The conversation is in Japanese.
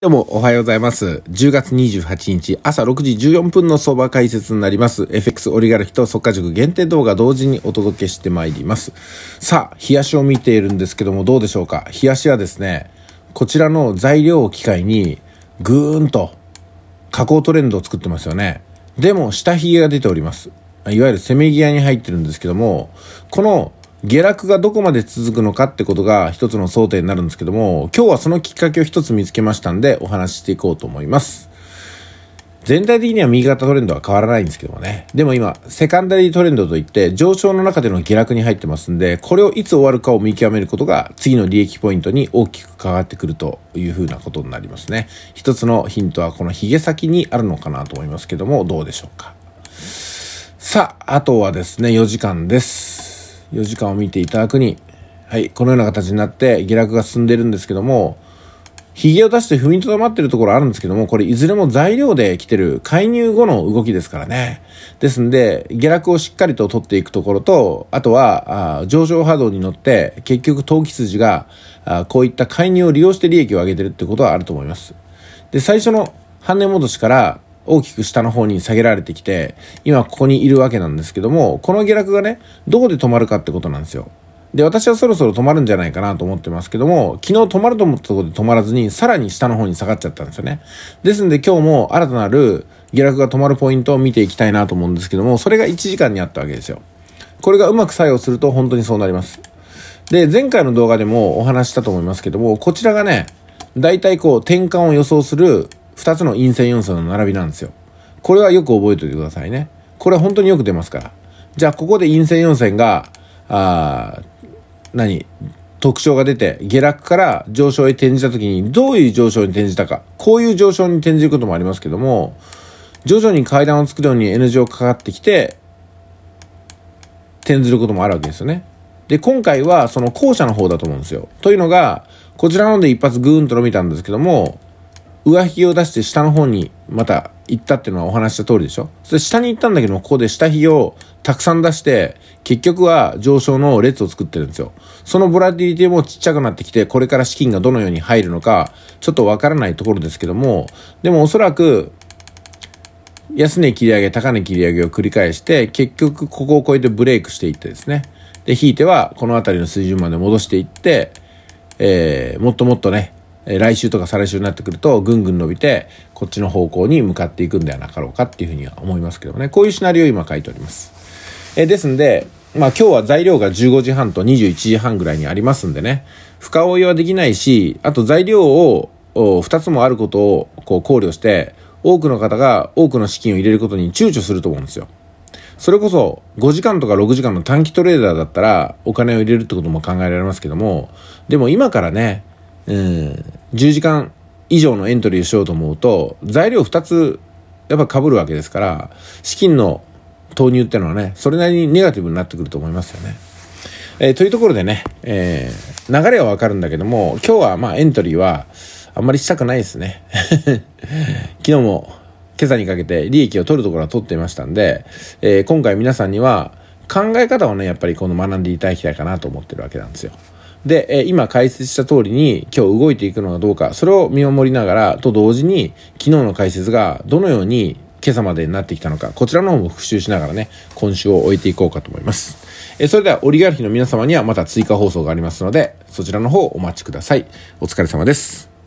どうもおはようございます。10月28日朝6時14分の相場解説になります。FX オリガルヒと速化塾限定動画同時にお届けしてまいります。さあ、冷やしを見ているんですけどもどうでしょうか冷やしはですね、こちらの材料を機械にぐーんと下降トレンドを作ってますよね。でも下髭が出ております。いわゆるせめぎ合いに入ってるんですけども、この下落がどこまで続くのかってことが一つの争点になるんですけども、今日はそのきっかけを一つ見つけましたんでお話ししていこうと思います。全体的には右肩トレンドは変わらないんですけどもね。でも今、セカンダリートレンドといって上昇の中での下落に入ってますんで、これをいつ終わるかを見極めることが次の利益ポイントに大きく変わってくるというふうなことになりますね。一つのヒントはこの髭先にあるのかなと思いますけども、どうでしょうか。さあ、あとはですね、4時間です。4時間を見ていただくに、はい、このような形になって下落が進んでるんですけども、髭を出して踏みとどまってるところあるんですけども、これいずれも材料で来てる介入後の動きですからね。ですんで、下落をしっかりと取っていくところと、あとは、あ上昇波動に乗って、結局投機筋が、あこういった介入を利用して利益を上げてるってことはあると思います。で、最初の半値戻しから、大きく下の方に下げられてきて、今ここにいるわけなんですけども、この下落がね、どこで止まるかってことなんですよ。で、私はそろそろ止まるんじゃないかなと思ってますけども、昨日止まると思ったところで止まらずに、さらに下の方に下がっちゃったんですよね。ですんで今日も新たなる下落が止まるポイントを見ていきたいなと思うんですけども、それが1時間にあったわけですよ。これがうまく作用すると本当にそうなります。で、前回の動画でもお話したと思いますけども、こちらがね、大体こう転換を予想する2つの陰性要素の並びなんですよ。これはよく覚えておいてくださいね。これは本当によく出ますから。じゃあ、ここで陰性陽線が、あ何特徴が出て、下落から上昇へ転じた時に、どういう上昇に転じたか。こういう上昇に転じることもありますけども、徐々に階段を作るように N 字をかかってきて、転ずることもあるわけですよね。で、今回はその後者の方だと思うんですよ。というのが、こちらので一発グーンと伸びたんですけども、上髭を出して下の方にまた行ったっていうのはお話した通りでしょそれ下に行ったんだけども、ここで下髭をたくさん出して、結局は上昇の列を作ってるんですよ。そのボラティリティもちっちゃくなってきて、これから資金がどのように入るのか、ちょっとわからないところですけども、でもおそらく、安値切り上げ、高値切り上げを繰り返して、結局ここを超えてブレイクしていってですね。で、引いてはこの辺りの水準まで戻していって、えー、もっともっとね、来週とか再来週になってくるとぐんぐん伸びてこっちの方向に向かっていくんではなかろうかっていうふうには思いますけどもねこういうシナリオを今書いております。えですんで、まあ今日は材料が15時半と21時半ぐらいにありますんでね深追いはできないしあと材料を2つもあることをこう考慮して多くの方が多くの資金を入れることに躊躇すると思うんですよ。それこそ5時間とか6時間の短期トレーダーだったらお金を入れるってことも考えられますけども、でも今からね、うん、10時間以上のエントリーしようと思うと、材料2つやっぱ被るわけですから、資金の投入ってのはね、それなりにネガティブになってくると思いますよね。えー、というところでね、えー、流れはわかるんだけども、今日はまあエントリーはあんまりしたくないですね。昨日も今朝にかけて利益を取るところは取っていましたんで、えー、今回皆さんには考え方をね、やっぱりこの学んでいただきたいかなと思ってるわけなんですよ。で、え今解説した通りに今日動いていくのはどうか、それを見守りながらと同時に昨日の解説がどのように今朝までになってきたのか、こちらの方も復習しながらね、今週を終えていこうかと思います。えそれではオリガルヒの皆様にはまた追加放送がありますので、そちらの方お待ちください。お疲れ様です。